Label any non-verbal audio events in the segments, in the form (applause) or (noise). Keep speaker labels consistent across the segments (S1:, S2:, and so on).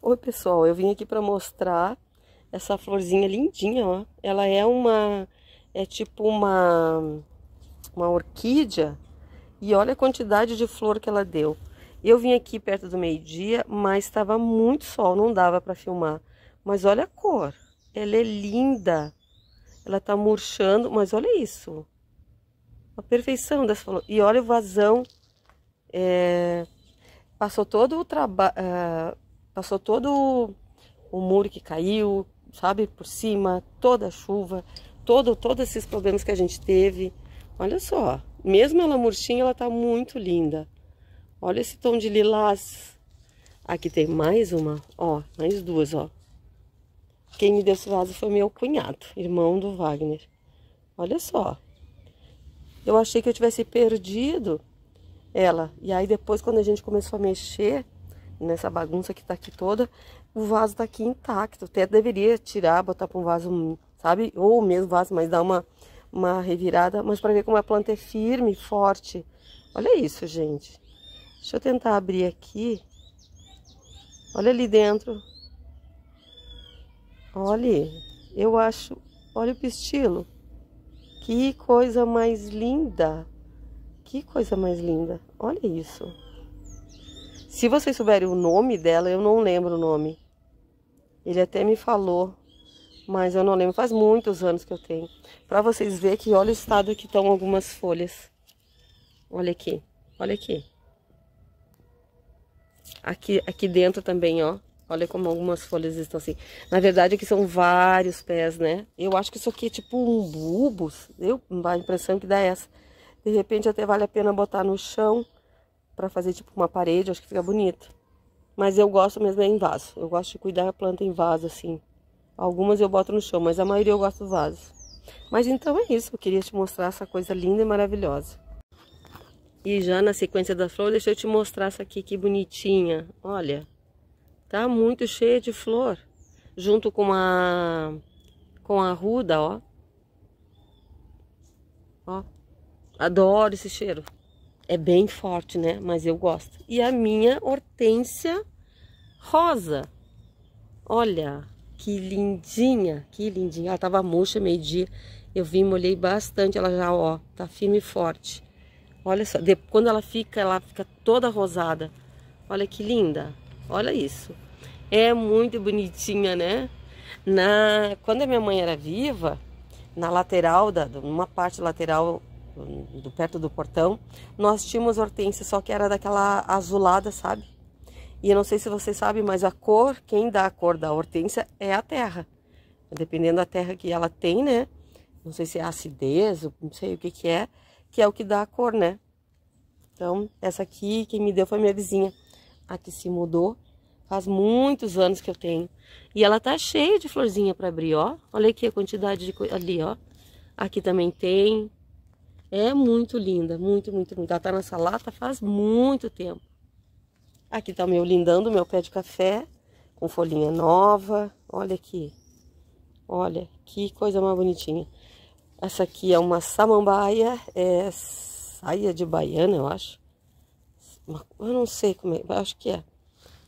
S1: Oi pessoal, eu vim aqui para mostrar essa florzinha lindinha, ó. Ela é uma, é tipo uma, uma orquídea e olha a quantidade de flor que ela deu. Eu vim aqui perto do meio-dia, mas estava muito sol, não dava para filmar. Mas olha a cor, ela é linda, ela tá murchando, mas olha isso. A perfeição dessa flor. E olha o vazão, é... passou todo o trabalho... Uh ah, Passou todo o muro que caiu, sabe, por cima, toda a chuva, todo, todos esses problemas que a gente teve. Olha só, mesmo ela murchinha, ela tá muito linda. Olha esse tom de lilás. Aqui tem mais uma, ó, mais duas, ó. Quem me deu esse vaso foi meu cunhado, irmão do Wagner. Olha só. Eu achei que eu tivesse perdido ela. E aí depois, quando a gente começou a mexer, nessa bagunça que tá aqui toda, o vaso tá aqui intacto. Até deveria tirar, botar para um vaso, sabe? Ou o mesmo vaso, mas dar uma, uma revirada. Mas para ver como a planta é firme, forte. Olha isso, gente. Deixa eu tentar abrir aqui. Olha ali dentro. Olha, eu acho... Olha o pistilo. Que coisa mais linda. Que coisa mais linda. Olha isso. Se vocês souberem o nome dela, eu não lembro o nome. Ele até me falou, mas eu não lembro. Faz muitos anos que eu tenho. Para vocês verem que olha o estado que estão algumas folhas. Olha aqui, olha aqui. Aqui, aqui dentro também, ó. Olha como algumas folhas estão assim. Na verdade, aqui são vários pés, né? Eu acho que isso aqui é tipo um bulbo. Eu, a impressão que dá é essa. De repente, até vale a pena botar no chão para fazer tipo uma parede, acho que fica bonito. Mas eu gosto mesmo é em vaso. Eu gosto de cuidar a planta em vaso assim. Algumas eu boto no chão, mas a maioria eu gosto do vaso. Mas então é isso, eu queria te mostrar essa coisa linda e maravilhosa. E já na sequência da flor, deixa eu te mostrar essa aqui que bonitinha. Olha, tá muito cheia de flor. Junto com a com a ruda, ó. Ó. Adoro esse cheiro. É bem forte, né? Mas eu gosto. E a minha hortênsia rosa. Olha, que lindinha, que lindinha. Ela tava murcha meio-dia. Eu vim, molhei bastante. Ela já, ó, tá firme e forte. Olha só, de, quando ela fica, ela fica toda rosada. Olha que linda. Olha isso. É muito bonitinha, né? Na, quando a minha mãe era viva, na lateral, da, numa parte lateral do perto do portão, nós tínhamos hortênsia, só que era daquela azulada, sabe? E eu não sei se vocês sabem, mas a cor, quem dá a cor da hortênsia é a terra. Dependendo da terra que ela tem, né? Não sei se é acidez, não sei o que que é, que é o que dá a cor, né? Então, essa aqui, quem me deu foi minha vizinha. A que se mudou faz muitos anos que eu tenho. E ela tá cheia de florzinha para abrir, ó. Olha aqui a quantidade de coisa ali, ó. Aqui também tem. É muito linda, muito, muito, muito. Ela tá nessa lata faz muito tempo. Aqui tá o meu lindando, meu pé de café, com folhinha nova. Olha aqui. Olha, que coisa mais bonitinha. Essa aqui é uma samambaia, é saia de baiana, eu acho. Eu não sei como é, acho que é.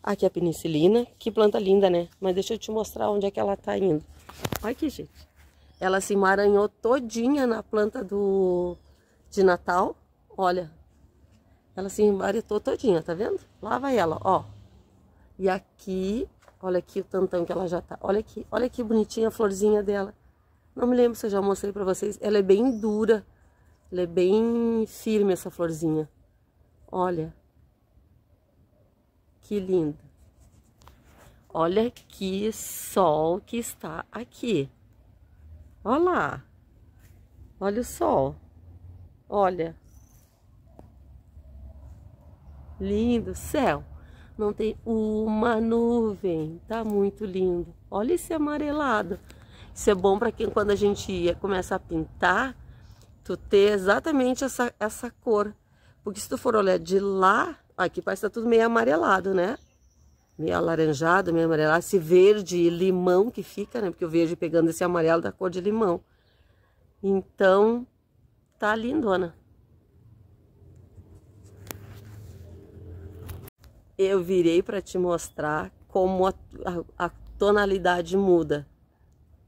S1: Aqui é a penicilina, que planta linda, né? Mas deixa eu te mostrar onde é que ela tá indo. Olha aqui, gente. Ela se emaranhou todinha na planta do, de Natal, olha, ela se embaritou todinha, tá vendo? Lá vai ela, ó. E aqui, olha aqui o tantão que ela já tá. Olha aqui, olha que bonitinha a florzinha dela. Não me lembro se eu já mostrei pra vocês. Ela é bem dura, ela é bem firme essa florzinha. Olha. Que linda. Olha que sol que está aqui. Olha lá. Olha o sol. Olha. Lindo céu. Não tem uma nuvem. Tá muito lindo. Olha esse amarelado. Isso é bom para quem quando a gente começa a pintar, tu ter exatamente essa, essa cor. Porque se tu for olhar de lá, aqui parece que tá tudo meio amarelado, né? Meio alaranjado, meio amarelado. Esse verde limão que fica, né? Porque o verde pegando esse amarelo da cor de limão. Então, Tá lindona. Eu virei para te mostrar como a, a, a tonalidade muda.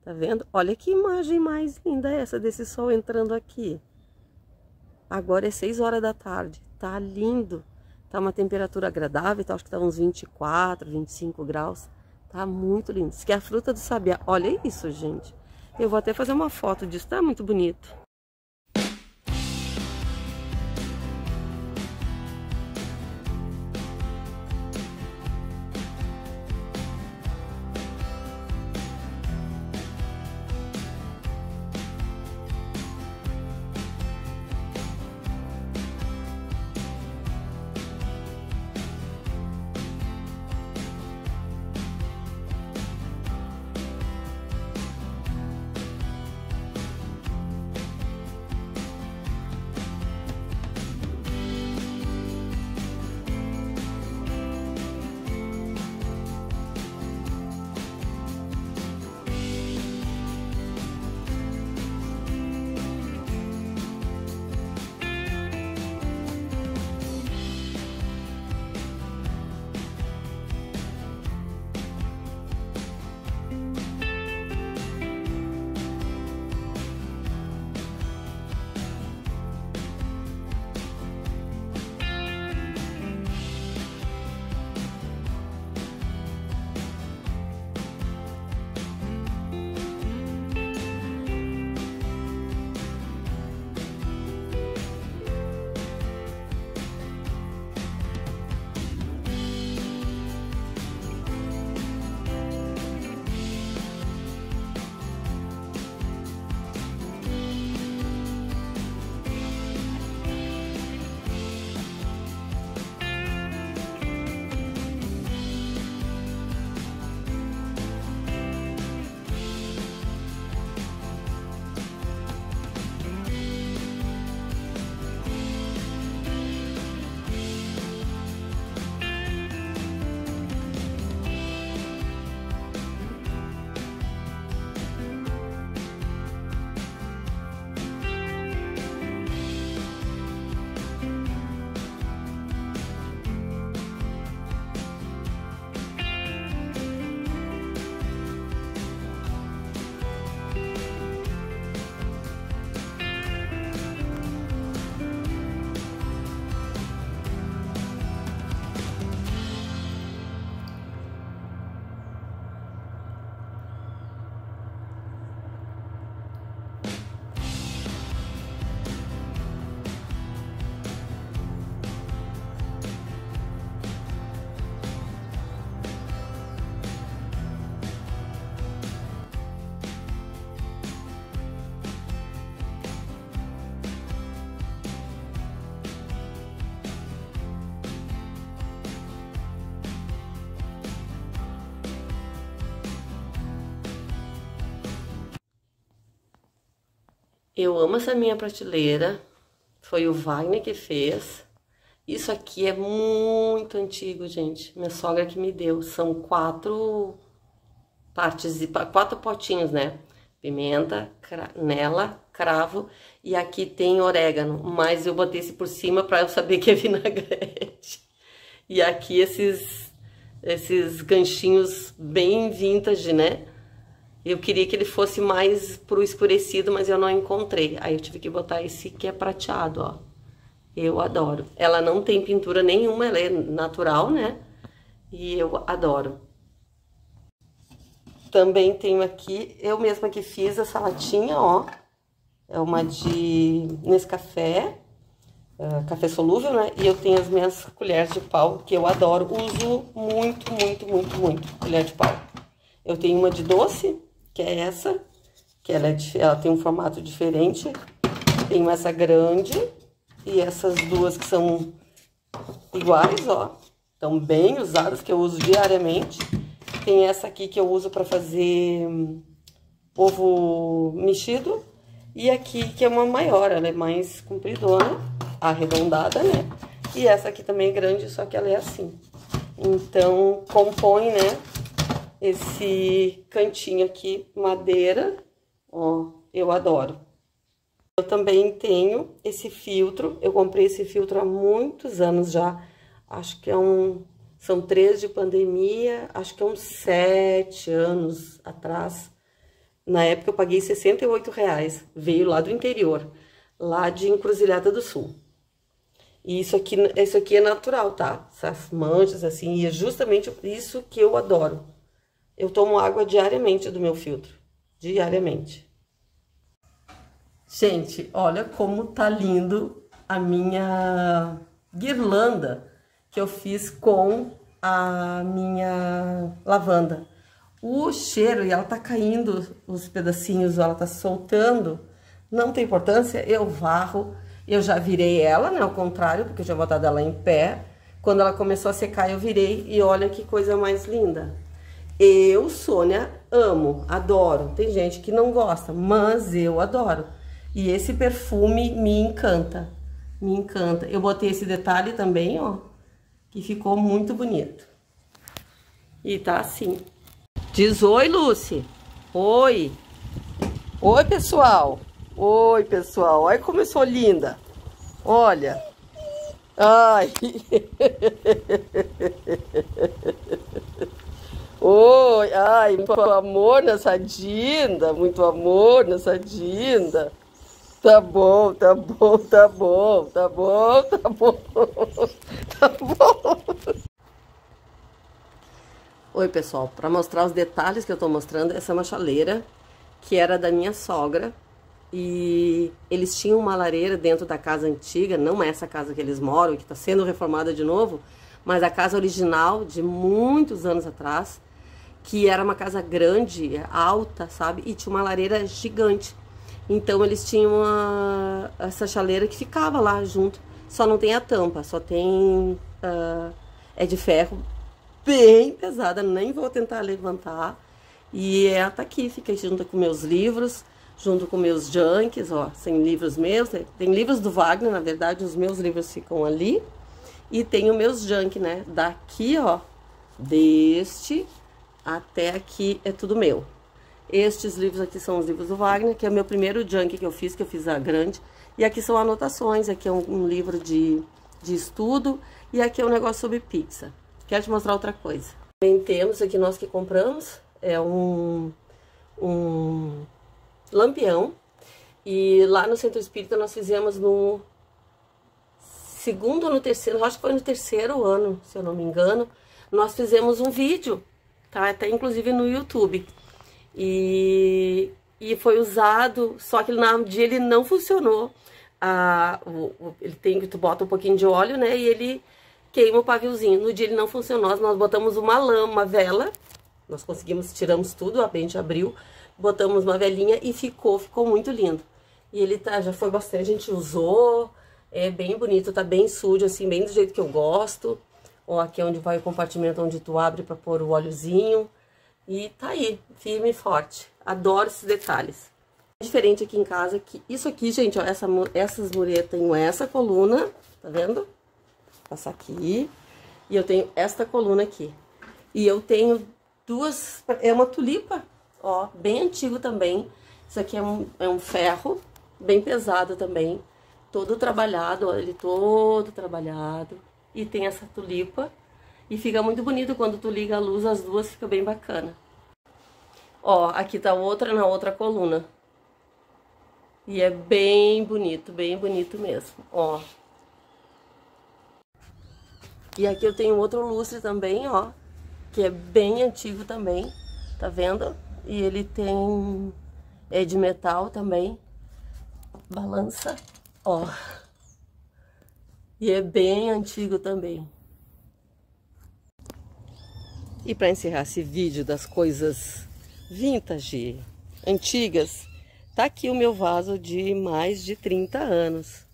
S1: Tá vendo? Olha que imagem mais linda é essa desse sol entrando aqui. Agora é 6 horas da tarde. Tá lindo. Tá uma temperatura agradável, tá, acho que tá uns 24, 25 graus. Tá muito lindo. Isso aqui é a fruta do sabiá. Olha isso, gente. Eu vou até fazer uma foto disso. Tá muito bonito. Eu amo essa minha prateleira. Foi o Wagner que fez. Isso aqui é muito antigo, gente. Minha sogra que me deu. São quatro partes, quatro potinhos, né? Pimenta, nela, cravo e aqui tem orégano. Mas eu botei esse por cima para eu saber que é vinagrete. E aqui esses, esses ganchinhos bem vintage, né? Eu queria que ele fosse mais pro escurecido, mas eu não encontrei. Aí eu tive que botar esse que é prateado, ó. Eu adoro. Ela não tem pintura nenhuma, ela é natural, né? E eu adoro. Também tenho aqui, eu mesma que fiz essa latinha, ó. É uma de Nescafé, uh, café solúvel, né? E eu tenho as minhas colheres de pau, que eu adoro. Uso muito, muito, muito, muito colher de pau. Eu tenho uma de doce, que é essa, que ela, é, ela tem um formato diferente. Tenho essa grande e essas duas que são iguais, ó. Estão bem usadas, que eu uso diariamente. Tem essa aqui que eu uso para fazer hum, ovo mexido. E aqui que é uma maior, ela é mais compridona, arredondada, né? E essa aqui também é grande, só que ela é assim. Então, compõe, né, esse cantinho aqui, madeira, ó, eu adoro. Eu também tenho esse filtro, eu comprei esse filtro há muitos anos já, acho que é um, são três de pandemia, acho que é uns sete anos atrás. Na época eu paguei 68 reais, veio lá do interior, lá de Encruzilhada do Sul. E isso aqui, isso aqui é natural, tá? Essas manchas assim, e é justamente isso que eu adoro. Eu tomo água diariamente do meu filtro, diariamente. Gente, olha como tá lindo a minha guirlanda que eu fiz com a minha lavanda. O cheiro, e ela tá caindo os pedacinhos, ela tá soltando, não tem importância, eu varro, eu já virei ela, né, ao contrário, porque eu tinha botado ela em pé. Quando ela começou a secar, eu virei e olha que coisa mais linda. Eu, Sônia, amo, adoro. Tem gente que não gosta, mas eu adoro. E esse perfume me encanta, me encanta. Eu botei esse detalhe também, ó, que ficou muito bonito. E tá assim. Diz oi, Lucy. Oi. Oi, pessoal. Oi, pessoal. Olha como eu sou linda. Olha. Ai. (laughs) Oi, oh, ai, muito amor nessa Dinda, muito amor nessa Dinda. Tá bom, tá bom, tá bom, tá bom, tá bom, (laughs) tá bom. Oi, pessoal, para mostrar os detalhes que eu tô mostrando, essa é uma chaleira que era da minha sogra e eles tinham uma lareira dentro da casa antiga, não é essa casa que eles moram, que está sendo reformada de novo, mas a casa original de muitos anos atrás que era uma casa grande, alta, sabe? E tinha uma lareira gigante. Então eles tinham uma, essa chaleira que ficava lá junto. Só não tem a tampa, só tem. Uh, é de ferro, bem pesada, nem vou tentar levantar. E ela tá aqui, fica junto com meus livros, junto com meus junks, ó, sem livros meus, né? Tem livros do Wagner, na verdade, os meus livros ficam ali. E tem os meus junk, né? Daqui, ó, deste até aqui é tudo meu. Estes livros aqui são os livros do Wagner, que é o meu primeiro junk que eu fiz, que eu fiz a grande. E aqui são anotações, aqui é um, um livro de, de estudo e aqui é um negócio sobre pizza. Quero te mostrar outra coisa. Também temos aqui nós que compramos, é um, um lampião. E lá no Centro Espírita nós fizemos no segundo ou no terceiro, acho que foi no terceiro ano, se eu não me engano, nós fizemos um vídeo tá? Até inclusive no YouTube. E, e foi usado, só que na dia ele não funcionou. Ah, o, o, ele tem que tu bota um pouquinho de óleo, né? E ele queima o paviozinho. No dia ele não funcionou, nós botamos uma lama, uma vela. Nós conseguimos, tiramos tudo, a gente abriu, botamos uma velhinha e ficou, ficou muito lindo. E ele tá, já foi bastante, a gente usou, é bem bonito, tá bem sujo, assim, bem do jeito que eu gosto ou aqui é onde vai o compartimento onde tu abre para pôr o óleozinho. E tá aí, firme e forte. Adoro esses detalhes. É diferente aqui em casa, que isso aqui, gente, ó, essa, essas muretas, tem essa coluna, tá vendo? Vou passar aqui. E eu tenho esta coluna aqui. E eu tenho duas, é uma tulipa, ó, bem antigo também. Isso aqui é um, é um ferro, bem pesado também, todo trabalhado, ó, ele todo trabalhado e tem essa tulipa. E fica muito bonito quando tu liga a luz, as duas fica bem bacana. Ó, aqui tá outra na outra coluna. E é bem bonito, bem bonito mesmo, ó. E aqui eu tenho outro lustre também, ó, que é bem antigo também, tá vendo? E ele tem, é de metal também, balança, ó. E é bem antigo também. E para encerrar esse vídeo das coisas vintage, antigas, tá aqui o meu vaso de mais de 30 anos.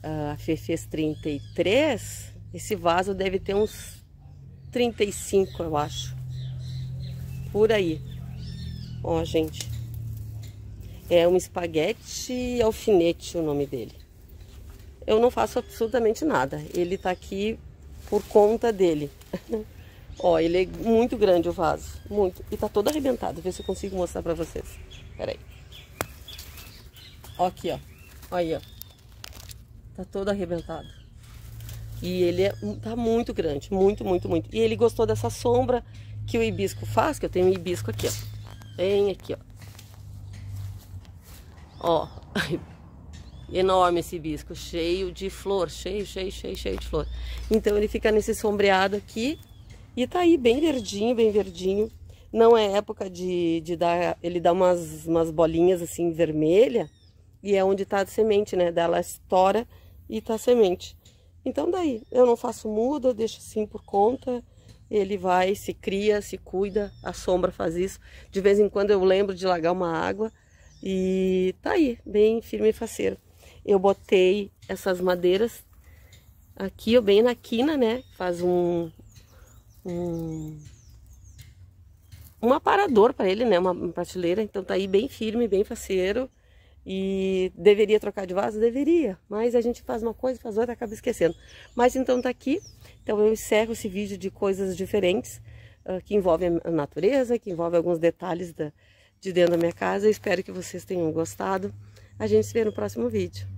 S1: A Fê fez 33, esse vaso deve ter uns 35, eu acho. Por aí. Ó, gente. É um espaguete alfinete o nome dele eu não faço absolutamente nada. Ele tá aqui por conta dele. (laughs) Ó, ele é muito grande o vaso, muito. E tá todo arrebentado, ver se eu consigo mostrar pra vocês. Peraí. Ó aqui, ó. Aí, ó. Tá todo arrebentado. E ele é, tá muito grande, muito, muito, muito. E ele gostou dessa sombra que o hibisco faz, que eu tenho um hibisco aqui, ó. Bem aqui, ó. Ó, (laughs) enorme esse hibisco, cheio de flor, cheio, cheio, cheio, cheio de flor. Então ele fica nesse sombreado aqui e tá aí bem verdinho, bem verdinho. Não é época de, de dar, ele dá umas, umas bolinhas assim vermelha e é onde tá a semente, né? Dela estoura e tá a semente. Então daí, eu não faço muda, deixo assim por conta. Ele vai, se cria, se cuida, a sombra faz isso. De vez em quando eu lembro de lagar uma água e tá aí, bem firme e faceiro eu botei essas madeiras aqui, ó, bem na quina, né? Faz um, um, um aparador para ele, né? Uma, prateleira, então tá aí bem firme, bem faceiro. E deveria trocar de vaso? Deveria, mas a gente faz uma coisa, faz outra, acaba esquecendo. Mas então tá aqui, então eu encerro esse vídeo de coisas diferentes, uh, que envolvem a natureza, que envolve alguns detalhes da, de dentro da minha casa. espero que vocês tenham gostado. A gente se vê no próximo vídeo.